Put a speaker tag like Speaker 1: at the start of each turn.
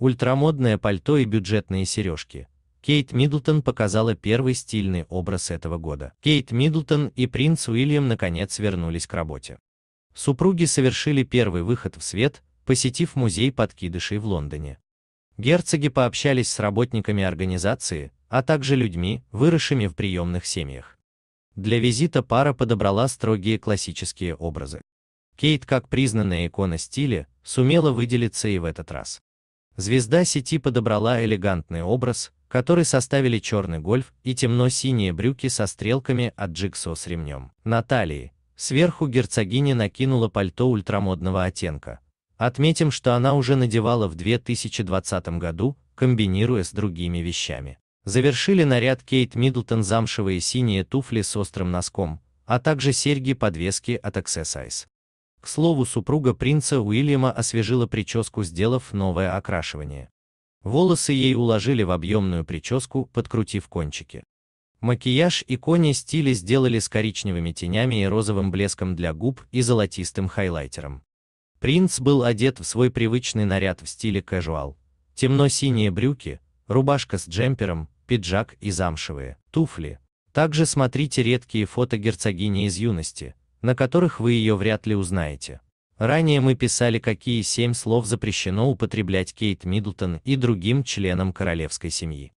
Speaker 1: Ультрамодное пальто и бюджетные сережки. Кейт Миддлтон показала первый стильный образ этого года. Кейт Миддлтон и принц Уильям наконец вернулись к работе. Супруги совершили первый выход в свет, посетив музей подкидышей в Лондоне. Герцоги пообщались с работниками организации, а также людьми, выросшими в приемных семьях. Для визита пара подобрала строгие классические образы. Кейт, как признанная икона стиля, сумела выделиться и в этот раз. Звезда сети подобрала элегантный образ, который составили черный гольф и темно-синие брюки со стрелками от джиксо с ремнем. На талии, сверху герцогиня накинула пальто ультрамодного оттенка. Отметим, что она уже надевала в 2020 году, комбинируя с другими вещами. Завершили наряд Кейт Миддлтон замшевые синие туфли с острым носком, а также серьги-подвески от Accessize. К слову, супруга принца Уильяма освежила прическу, сделав новое окрашивание. Волосы ей уложили в объемную прическу, подкрутив кончики. Макияж и кони стили сделали с коричневыми тенями и розовым блеском для губ и золотистым хайлайтером. Принц был одет в свой привычный наряд в стиле кэжуал. Темно-синие брюки, рубашка с джемпером, пиджак и замшевые туфли. Также смотрите редкие фото герцогини из юности, на которых вы ее вряд ли узнаете. Ранее мы писали, какие семь слов запрещено употреблять Кейт Миддлтон и другим членам королевской семьи.